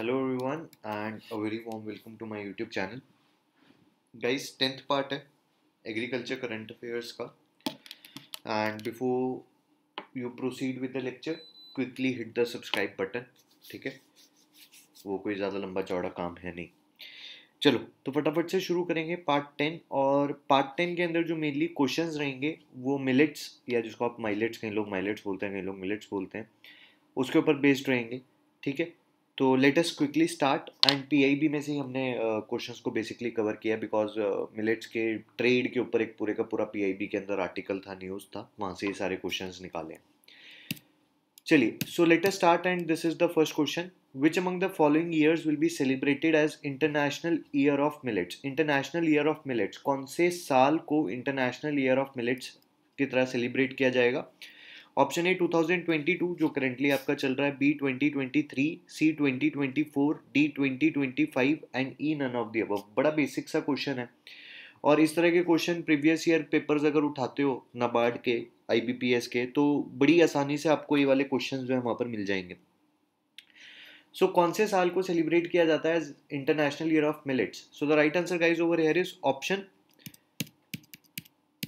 Hello everyone and a very warm welcome to my YouTube channel guys tenth part है agriculture current affairs का and before you proceed with the lecture quickly hit the subscribe button ठीक है वो कोई ज़्यादा लंबा चौड़ा काम है नहीं चलो तो फटाफट से शुरू करेंगे पार्ट टेन और पार्ट टेन के अंदर जो मेनली क्वेश्चंस रहेंगे वो मिलेट्स या जिसको आप माइलेट्स कहीं लोग माइलेट्स बोलते हैं कहीं लोग मिलेट्स बोलते हैं उसके ऊपर बेस्ड रहेंगे ठीक है तो let's quickly start and B में से ही हमने क्वेश्चन uh, को बेसिकली कवर किया बिकॉज मिलेट्स uh, के ट्रेड के ऊपर एक पूरे का पूरा बी के अंदर आर्टिकल था न्यूज़ था वहां से ये सारे क्वेश्चन निकाले चलिए so let's start and this is the first question which among the following years will be celebrated as international year of millets international year of millets कौन से साल को इंटरनेशनल ईयर ऑफ मिलेट्स की तरह celebrate किया जाएगा option A 2022 जो currently आपका चल रहा है B 2023 C 2024 D 2025 and E none of the अब बड़ा बेसिक सा क्वेश्चन है और इस तरह के क्वेश्चन प्रीवियस ईयर पेपर्स अगर उठाते हो नबार्ड के आई के तो बड़ी आसानी से आपको ये वाले क्वेश्चन जो है वहाँ पर मिल जाएंगे सो so, कौन से साल को सेलिब्रेट किया जाता है international year of millets so the right answer guys over here is option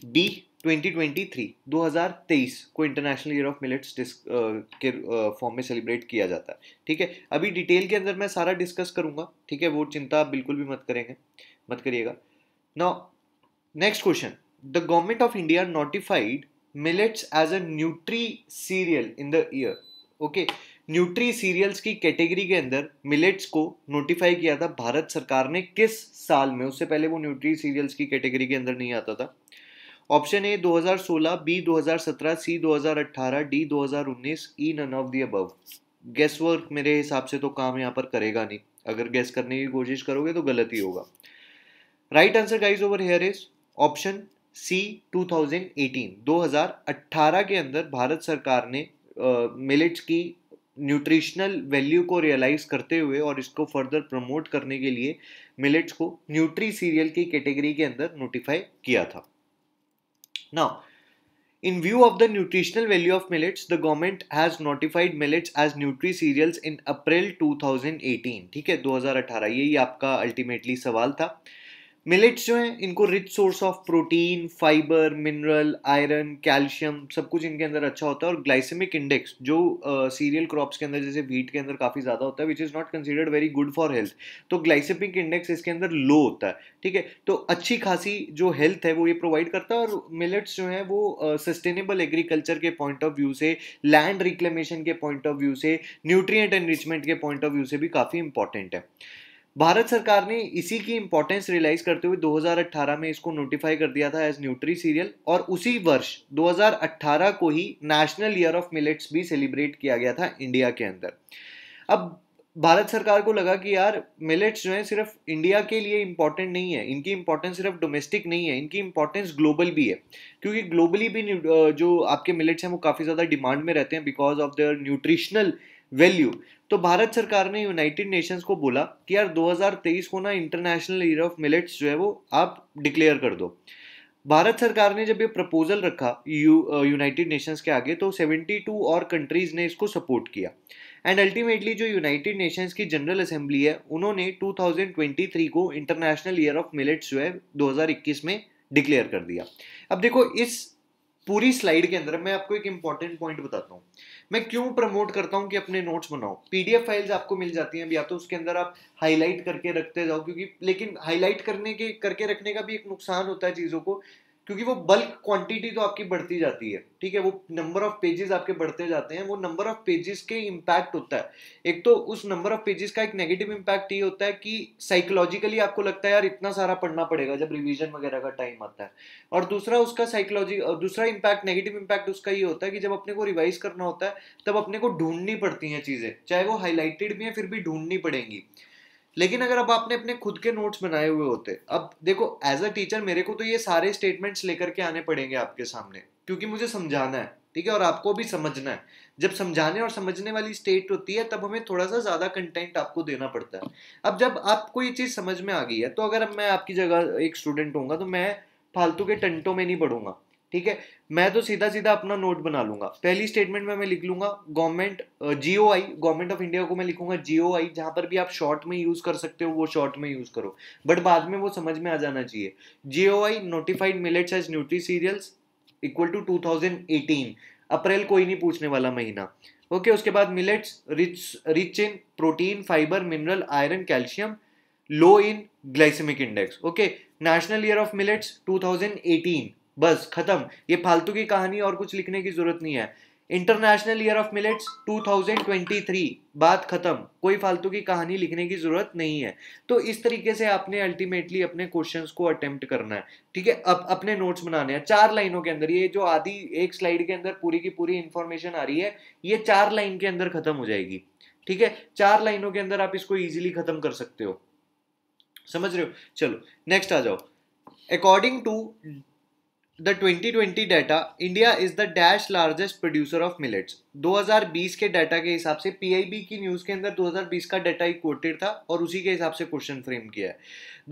B 2023 2023 को इंटरनेशनल ईयर ऑफ मिलेट्स के फॉर्म में सेलिब्रेट किया जाता है ठीक है अभी डिटेल के अंदर मैं सारा डिस्कस करूंगा ठीक है वो चिंता आप बिल्कुल भी मत करेंगे मत करिएगा now next question the government of India notified millets as a nutri cereal in the year okay nutri cereals की कैटेगरी के अंदर मिलेट्स को नोटिफाई किया था भारत सरकार ने किस साल में उससे पहले वो न्यूट्री सीरियल्स की कैटेगरी के अंदर नहीं आता था option A 2016 B 2017 C 2018 D 2019 E none of the above guess work मेरे हिसाब से तो काम यहाँ पर करेगा नहीं अगर गैस करने की कोशिश करोगे तो गलत ही होगा right answer guys over here is option C 2018 2018 के अंदर भारत सरकार ने मिलेट्स uh, की न्यूट्रिशनल वैल्यू को रियलाइज़ करते हुए और इसको फर्दर प्रमोट करने के लिए मिलेट्स को न्यूट्री सीरियल की कैटेगरी के अंदर नोटिफाई किया था Now, in view of the nutritional value of millets, the government has notified millets as nutri cereals in April 2018. ठीक है 2018 यही आपका ultimately सवाल था मिलेट्स जो हैं इनको rich source of protein fibre mineral iron calcium सब कुछ इनके अंदर अच्छा होता है और ग्लाइसेमिक इंडेक्स जो सीरियल uh, क्रॉप्स के अंदर जैसे वीट के अंदर काफ़ी ज़्यादा होता है which is not considered very good for health तो ग्लाइसेमिक इंडेक्स इसके अंदर लो होता है ठीक है तो अच्छी खासी जो हेल्थ है वो ये प्रोवाइड करता है और मिलेट्स जो है वो सस्टेनेबल uh, एग्रीकल्चर के पॉइंट ऑफ व्यू से लैंड रिक्लेमेशन के पॉइंट ऑफ व्यू से न्यूट्रिएंट एनरिचमेंट के पॉइंट ऑफ व्यू से भी काफ़ी इंपॉर्टेंट है भारत सरकार ने इसी की इंपॉर्टेंस रियलाइज करते हुए 2018 में इसको नोटिफाई कर दिया था एज न्यूट्री सीरियल और उसी वर्ष 2018 को ही नेशनल ईयर ऑफ मिलेट्स भी सेलिब्रेट किया गया था इंडिया के अंदर अब भारत सरकार को लगा कि यार मिलेट्स जो है सिर्फ इंडिया के लिए इम्पॉर्टेंट नहीं है इनकी इम्पॉर्टेंस सिर्फ डोमेस्टिक नहीं है इनकी इम्पॉर्टेंस ग्लोबल भी है क्योंकि ग्लोबली भी जो आपके मिलेट्स हैं वो काफ़ी ज़्यादा डिमांड में रहते हैं because of their nutritional value तो भारत सरकार ने यूनाइटेड नेशंस को बोला कि यार 2023 को ना इंटरनेशनल ईयर ऑफ मिलेट्स जो है वो आप डिक्लेयर कर दो भारत सरकार ने जब ये प्रपोजल रखा यू यूनाइटेड नेशंस के आगे तो 72 और कंट्रीज़ ने इसको सपोर्ट किया एंड अल्टीमेटली जो यूनाइटेड नेशंस की जनरल असेंबली है उन्होंने 2023 को इंटरनेशनल ईयर ऑफ मिलेट्स जो है 2021 में डिक्लेयर कर दिया अब देखो इस पूरी स्लाइड के अंदर मैं आपको एक इंपॉर्टेंट पॉइंट बताता हूँ मैं क्यों प्रमोट करता हूँ कि अपने नोट्स बनाओ पीडीएफ फाइल्स आपको मिल जाती हैं या तो उसके अंदर आप हाईलाइट करके रखते जाओ क्योंकि लेकिन हाईलाइट करने के करके रखने का भी एक नुकसान होता है चीज़ों को क्योंकि वो बल्क क्वांटिटी तो आपकी बढ़ती जाती है ठीक है वो नंबर ऑफ पेजेस आपके बढ़ते जाते हैं वो नंबर ऑफ पेजेस के इम्पैक्ट होता है एक तो उस नंबर ऑफ पेजेस का एक नेगेटिव इम्पैक्ट ये होता है कि साइकोलॉजिकली आपको लगता है यार इतना सारा पढ़ना पड़ेगा जब रिविजन वगैरह का टाइम आता है और दूसरा उसका साइकोलॉजी दूसरा इम्पैक्ट नेगेटिव इम्पैक्ट उसका ये होता है कि जब अपने को रिवाइज करना होता है तब अपने को ढूंढनी पड़ती हैं चीज़ें चाहे वो हाईलाइटेड भी हैं फिर भी ढूंढनी पड़ेंगी लेकिन अगर अब आपने अपने खुद के नोट्स बनाए हुए होते अब देखो एज अ टीचर मेरे को तो ये सारे स्टेटमेंट्स लेकर के आने पड़ेंगे आपके सामने क्योंकि मुझे समझाना है ठीक है और आपको भी समझना है जब समझाने और समझने वाली स्टेट होती है तब हमें थोड़ा सा ज़्यादा कंटेंट आपको देना पड़ता है अब जब आपको ये चीज़ समझ में आ गई है तो अगर मैं आपकी जगह एक स्टूडेंट होऊंगा तो मैं फालतू के टंटों में नहीं पढ़ूंगा ठीक है मैं तो सीधा सीधा अपना नोट बना लूंगा पहली स्टेटमेंट में मैं लिख लूंगा government G O I government of India को मैं लिखूंगा जीओ आई जहां पर भी आप शॉर्ट में यूज कर सकते हो वो शॉर्ट में यूज करो बट बाद में वो समझ में आ जाना चाहिए GOI notified millets as nutri cereals equal to two thousand eighteen April कोई नहीं पूछने वाला महीना ओके okay, उसके बाद millets rich rich in protein fibre mineral iron calcium low in glycemic index okay national year of millets 2018 बस खत्म ये फालतू की कहानी और कुछ लिखने की जरूरत नहीं है इंटरनेशनल ईयर ऑफ मिलेट्स 2023 बात खत्म कोई फालतू की कहानी लिखने की जरूरत नहीं है तो इस तरीके से आपने अल्टीमेटली अपने क्वेश्चंस को अटेम्प्ट करना है ठीक है अब अपने नोट्स बनाने हैं चार लाइनों के अंदर ये जो आधी एक स्लाइड के अंदर पूरी की पूरी इंफॉर्मेशन आ रही है ये चार लाइन के अंदर खत्म हो जाएगी ठीक है चार लाइनों के अंदर आप इसको ईजिली खत्म कर सकते हो समझ रहे हो चलो नेक्स्ट आ जाओ according to the 2020 data India is the dash largest producer of millets 2020 के डाटा के हिसाब से पीआईबी की न्यूज़ के अंदर 2020 का डाटा ही कोटेड था और उसी के हिसाब से क्वेश्चन फ्रेम किया है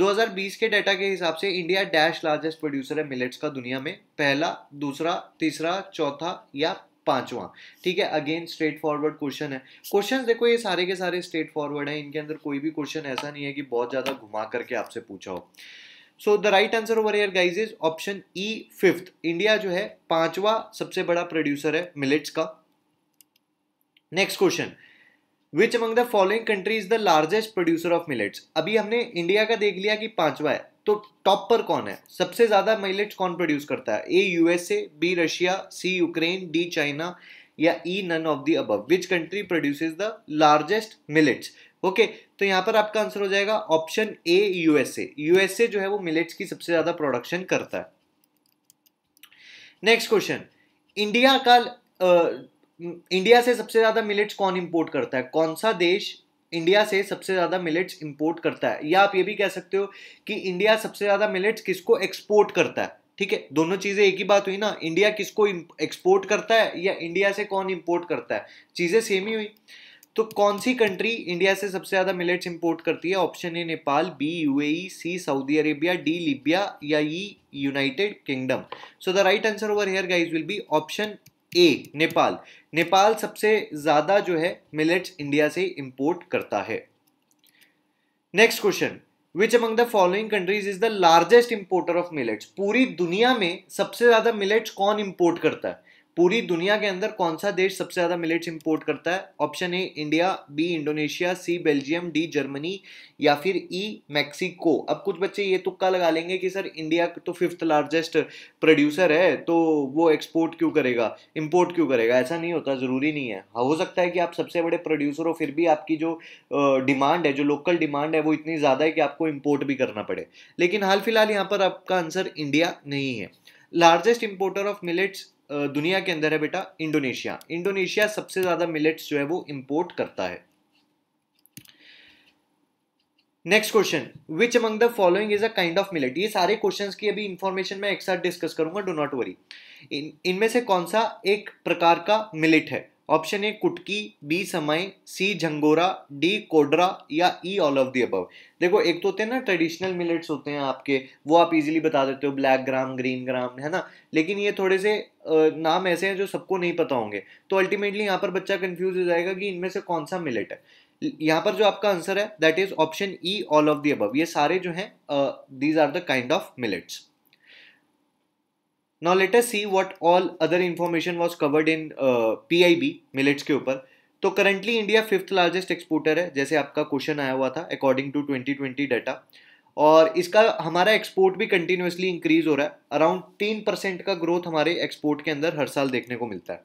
2020 के डाटा के हिसाब से इंडिया डैश लार्जेस्ट प्रोड्यूसर है मिलेट्स का दुनिया में पहला दूसरा तीसरा चौथा या पांचवा ठीक है अगेन स्ट्रेट फॉरवर्ड क्वेश्चन है क्वेश्चंस देखो ये सारे के सारे स्ट्रेट फॉरवर्ड है इनके अंदर कोई भी क्वेश्चन ऐसा नहीं है कि बहुत ज़्यादा घुमा करके आपसे पूछा हो so the right answer over here guys is option E fifth India जो है पांचवा सबसे बड़ा प्रोड्यूसर है मिलेट्स का next question which among the following country is the largest producer of millets अभी हमने इंडिया का देख लिया कि पांचवा है तो टॉप पर कौन है सबसे ज्यादा मिलेट्स कौन प्रोड्यूस करता है A USA B Russia C Ukraine D China या ई नन ऑफ द अब which country produce the largest millets okay okay, तो यहां पर आपका आंसर हो जाएगा ऑप्शन ए यूएसए यूएसए जो है वो मिलेट्स की सबसे ज्यादा प्रोडक्शन करता है नेक्स्ट क्वेश्चन इंडिया का आ, इंडिया से सबसे ज्यादा मिलेट्स कौन इंपोर्ट करता है कौन सा देश इंडिया से सबसे ज़्यादा मिलेट्स इंपोर्ट करता है या आप ये भी कह सकते हो कि इंडिया सबसे ज़्यादा मिलेट्स किसको एक्सपोर्ट करता है ठीक है दोनों चीज़ें एक ही बात हुई ना इंडिया किसको एक्सपोर्ट करता है या इंडिया से कौन इंपोर्ट करता है चीज़ें सेम ही हुई तो कौन सी कंट्री इंडिया से सबसे ज़्यादा मिलेट्स इंपोर्ट करती है option A Nepal B UAE C Saudi Arabia D Libya या E United Kingdom so the right answer over here guys will be option A Nepal Nepal सबसे ज़्यादा जो है मिलेट्स इंडिया से इंपोर्ट करता है next question which among the following countries is the largest importer of millets पूरी दुनिया में सबसे ज़्यादा मिलेट्स कौन इंपोर्ट करता है पूरी दुनिया के अंदर कौन सा देश सबसे ज़्यादा मिलेट्स इंपोर्ट करता है option A India B Indonesia C Belgium D Germany या फिर ई e, मैक्सिको अब कुछ बच्चे ये तुक्का लगा लेंगे कि सर इंडिया तो फिफ्थ लार्जेस्ट प्रोड्यूसर है तो वो एक्सपोर्ट क्यों करेगा इम्पोर्ट क्यों करेगा ऐसा नहीं होता ज़रूरी नहीं है हाँ, हो सकता है कि आप सबसे बड़े प्रोड्यूसर हो फिर भी आपकी जो डिमांड है जो लोकल डिमांड है वो इतनी ज़्यादा है कि आपको इम्पोर्ट भी करना पड़े लेकिन हाल फिलहाल यहाँ पर आपका आंसर इंडिया नहीं है लार्जेस्ट इंपोर्टर ऑफ मिलेट्स दुनिया के अंदर है बेटा इंडोनेशिया इंडोनेशिया सबसे ज़्यादा मिलेट्स जो है वो इंपोर्ट करता है next question which among the following is a kind of millet ये सारे क्वेश्चंस की अभी इंफॉर्मेशन मैं एक साथ डिस्कस करूंगा डो नॉट वरी इनमें से कौन सा एक प्रकार का मिलेट है ऑप्शन ए कुटकी बी समय सी झंगोरा डी कोडरा या E all of the above देखो एक तो होते हैं ना ट्रेडिशनल मिलेट्स होते हैं आपके वो आप इजीली बता देते हो ब्लैक ग्राम ग्रीन ग्राम है ना लेकिन ये थोड़े से नाम ऐसे हैं जो सबको नहीं पता होंगे तो अल्टीमेटली यहाँ पर बच्चा कन्फ्यूज हो जाएगा कि इनमें से कौन सा मिलेट है यहाँ पर जो आपका आंसर है that is option E all of the above ये सारे जो हैं these are the kind of millets now let us see what all other information was covered in PIB millets के ऊपर तो currently India fifth largest exporter है जैसे आपका क्वेश्चन आया हुआ था अकॉर्डिंग टू 2020 डाटा और इसका हमारा एक्सपोर्ट भी कंटिन्यूसली इंक्रीज हो रहा है अराउंड तीन परसेंट का ग्रोथ हमारे एक्सपोर्ट के अंदर हर साल देखने को मिलता है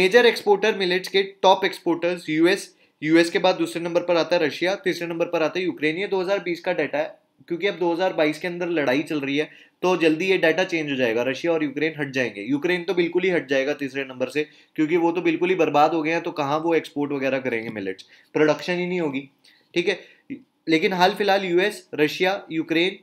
मेजर एक्सपोर्टर मिलेट्स के टॉप एक्सपोर्टर्स यूएस यूएस के बाद दूसरे नंबर पर आता है रशिया तीसरे नंबर पर आता है यूक्रेन ये 2020 का डाटा है क्योंकि अब 2022 के अंदर लड़ाई चल रही है तो जल्दी ये डाटा चेंज हो जाएगा रशिया और यूक्रेन हट जाएंगे यूक्रेन तो बिल्कुल ही हट जाएगा तीसरे नंबर से क्योंकि वो तो बिल्कुल ही बर्बाद हो गए हैं तो कहाँ वो एक्सपोर्ट वगैरह करेंगे मिलेट्स प्रोडक्शन ही नहीं होगी ठीक है लेकिन हाल फिलहाल यूएस रशिया यूक्रेन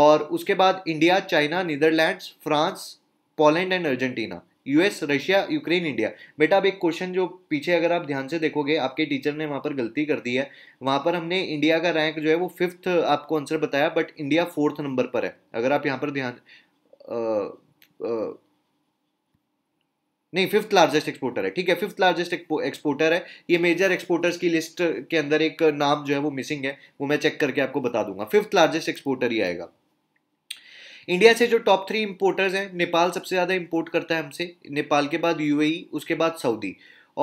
और उसके बाद India China Netherlands France Poland and Argentina US Russia Ukraine India बेटा अब एक क्वेश्चन जो पीछे अगर आप ध्यान से देखोगे आपके टीचर ने वहाँ पर गलती कर दी है वहाँ पर हमने इंडिया का रैंक जो है वो फिफ्थ आपको आंसर बताया बट इंडिया फोर्थ नंबर पर है अगर आप यहाँ पर ध्यान नहीं फिफ्थ लार्जेस्ट एक्सपोर्टर है ठीक है फिफ्थ लार्जेस्ट एक्सपोर्टर है ये मेजर एक्सपोर्टर्स की लिस्ट के अंदर एक नाम जो है वो मिसिंग है वो मैं चेक करके आपको बता दूंगा फिफ्थ लार्जेस्ट एक्सपोर्टर ही आएगा इंडिया से जो टॉप थ्री इम्पोर्टर्स हैं नेपाल सबसे ज़्यादा इम्पोर्ट करता है हमसे नेपाल के बाद यू e, उसके बाद सऊदी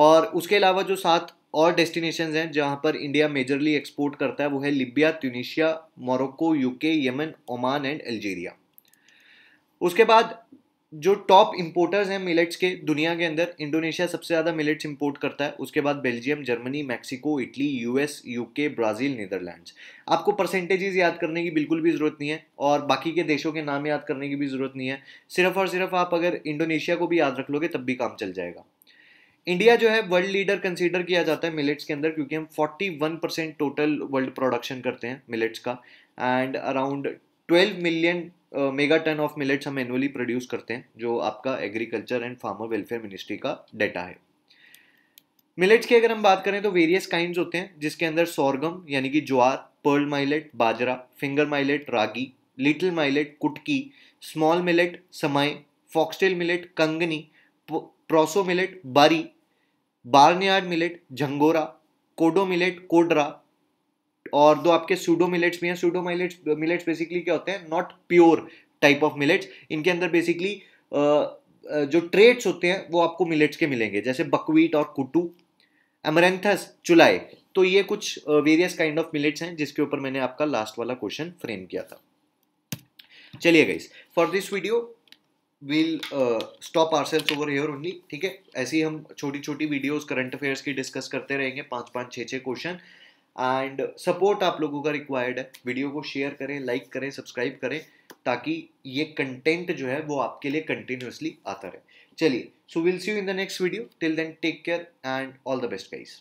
और उसके अलावा जो सात और डेस्टिनेशन हैं जहाँ पर इंडिया मेजरली एक्सपोर्ट करता है वो है Libya Tunisia Morocco UK Yemen Oman and Algeria उसके बाद जो टॉप इंपोर्टर्स हैं मिलेट्स के दुनिया के अंदर इंडोनेशिया सबसे ज़्यादा मिलेट्स इंपोर्ट करता है उसके बाद Belgium Germany Mexico Italy US UK Brazil Netherlands आपको परसेंटेजेस याद करने की बिल्कुल भी ज़रूरत नहीं है और बाकी के देशों के नाम याद करने की भी ज़रूरत नहीं है सिर्फ और सिर्फ आप अगर इंडोनेशिया को भी याद रख लोगे तब भी काम चल जाएगा इंडिया जो है वर्ल्ड लीडर कंसिडर किया जाता है मिलेट्स के अंदर क्योंकि हम one percent total world production करते हैं मिलेट्स का and around twelve million mega ton of millets हम एनुअली प्रोड्यूस करते हैं जो आपका agriculture and farmer welfare ministry का डाटा है मिलेट्स की अगर हम बात करें तो वेरियस काइंड होते हैं जिसके अंदर सोरगम यानी कि ज्वार पर्ल माइलेट बाजरा फिंगर माइलेट रागी लिटिल माइलेट कुटकी स्मॉल मिलेट समय फॉक्सटेल मिलेट कंगनी प्रोसो मिलेट बारी बार्नयार्ड मिलेट झंगोरा कोडो मिलेट कोडरा और दो आपके सूडो मिलेट्स भी हैं सूडो मिलेट्स मिलेट्स बेसिकली क्या होते हैं not pure type of millets इनके अंदर बेसिकली जो ट्रेड्स होते हैं वो आपको मिलेट्स के मिलेंगे जैसे बकवीट और कुटू एमरेंथस चुलाए तो ये कुछ वेरियस काइंड ऑफ मिलेट्स हैं जिसके ऊपर मैंने आपका लास्ट वाला क्वेश्चन फ्रेम किया था चलिए guys for this video we'll stop ourselves over here only ठीक है ऐसे ही हम छोटी छोटी वीडियोस करंट अफेयर्स की डिस्कस करते रहेंगे पांच पांच छः छः क्वेश्चन एंड सपोर्ट आप लोगों का रिक्वायर्ड है वीडियो को शेयर करें लाइक करें सब्सक्राइब करें ताकि ये कंटेंट जो है वो आपके लिए कंटिन्यूसली आता रहे चलिए so will see you in the next video till then take care and all the best guys